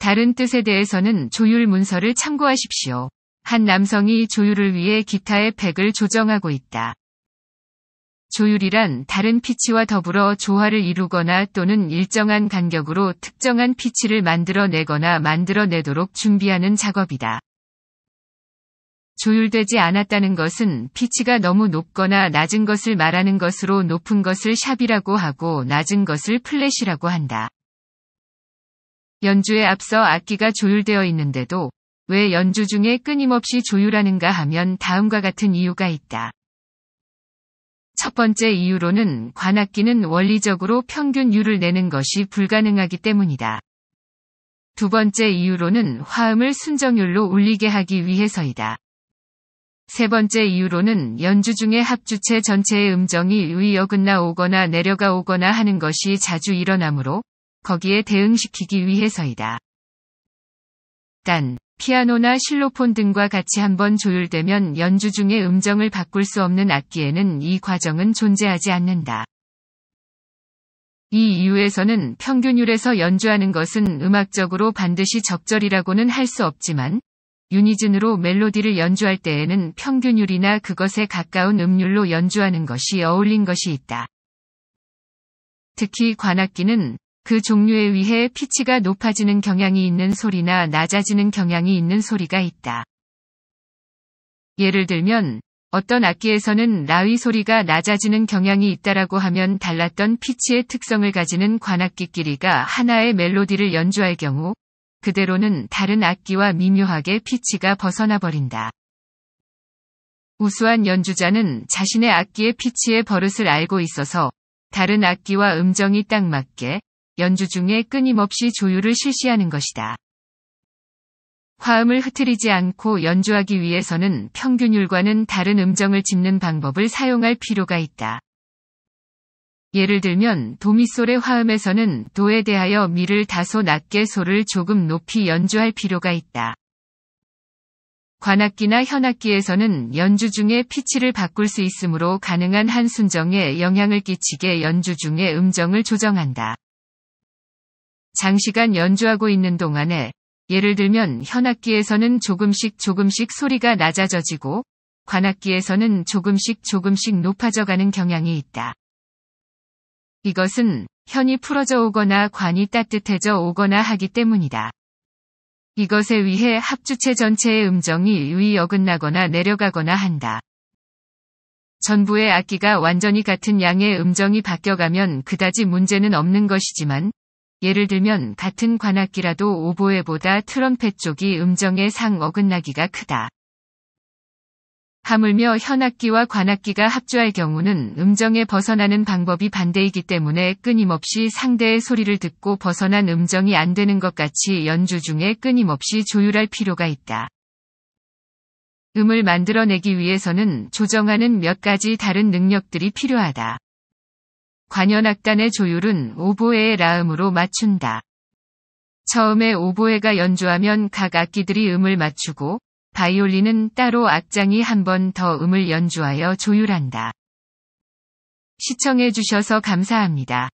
다른 뜻에 대해서는 조율 문서를 참고하십시오. 한 남성이 조율을 위해 기타의 팩을 조정하고 있다. 조율이란 다른 피치와 더불어 조화를 이루거나 또는 일정한 간격으로 특정한 피치를 만들어내거나 만들어내도록 준비하는 작업이다. 조율되지 않았다는 것은 피치가 너무 높거나 낮은 것을 말하는 것으로 높은 것을 샵이라고 하고 낮은 것을 플랫이라고 한다. 연주에 앞서 악기가 조율되어 있는데도 왜 연주 중에 끊임없이 조율하는가 하면 다음과 같은 이유가 있다. 첫 번째 이유로는 관악기는 원리적으로 평균율을 내는 것이 불가능하기 때문이다. 두 번째 이유로는 화음을 순정율로 올리게 하기 위해서이다. 세 번째 이유로는 연주 중에 합주체 전체의 음정이 위 어긋나 오거나 내려가 오거나 하는 것이 자주 일어나므로 거기에 대응시키기 위해서이다. 딴, 피아노나 실로폰 등과 같이 한번 조율되면 연주 중에 음정을 바꿀 수 없는 악기에는 이 과정은 존재하지 않는다. 이 이유에서는 평균율에서 연주하는 것은 음악적으로 반드시 적절이라고는 할 수 없지만, 유니즌으로 멜로디를 연주할 때에는 평균율이나 그것에 가까운 음률로 연주하는 것이 어울린 것이 있다. 특히 관악기는 그 종류에 의해 피치가 높아지는 경향이 있는 소리나 낮아지는 경향이 있는 소리가 있다. 예를 들면 어떤 악기에서는 라위 소리가 낮아지는 경향이 있다라고 하면 달랐던 피치의 특성을 가지는 관악기끼리가 하나의 멜로디를 연주할 경우 그대로는 다른 악기와 미묘하게 피치가 벗어나 버린다. 우수한 연주자는 자신의 악기의 피치의 버릇을 알고 있어서 다른 악기와 음정이 딱 맞게 연주 중에 끊임없이 조율을 실시하는 것이다. 화음을 흐트리지 않고 연주하기 위해서는 평균율과는 다른 음정을 짚는 방법을 사용할 필요가 있다. 예를 들면 도미솔의 화음에서는 도에 대하여 미를 다소 낮게 소를 조금 높이 연주할 필요가 있다. 관악기나 현악기에서는 연주 중에 피치를 바꿀 수 있으므로 가능한 한 순정에 영향을 끼치게 연주 중에 음정을 조정한다. 장시간 연주하고 있는 동안에 예를 들면 현악기에서는 조금씩 조금씩 소리가 낮아져지고 관악기에서는 조금씩 조금씩 높아져가는 경향이 있다. 이것은 현이 풀어져 오거나 관이 따뜻해져 오거나 하기 때문이다. 이것에 의해 합주체 전체의 음정이 유의 어긋나거나 내려가거나 한다. 전부의 악기가 완전히 같은 양의 음정이 바뀌어가면 그다지 문제는 없는 것이지만 예를 들면 같은 관악기라도 오보에보다 트럼펫 쪽이 음정의 상 어긋나기가 크다. 하물며 현악기와 관악기가 합주할 경우는 음정에 벗어나는 방법이 반대이기 때문에 끊임없이 상대의 소리를 듣고 벗어난 음정이 안 되는 것 같이 연주 중에 끊임없이 조율할 필요가 있다. 음을 만들어내기 위해서는 조정하는 몇 가지 다른 능력들이 필요하다. 관현악단의 조율은 오보에의 라음으로 맞춘다. 처음에 오보에가 연주하면 각 악기들이 음을 맞추고 바이올린은 따로 악장이 한 번 더 음을 연주하여 조율한다. 시청해 주셔서 감사합니다.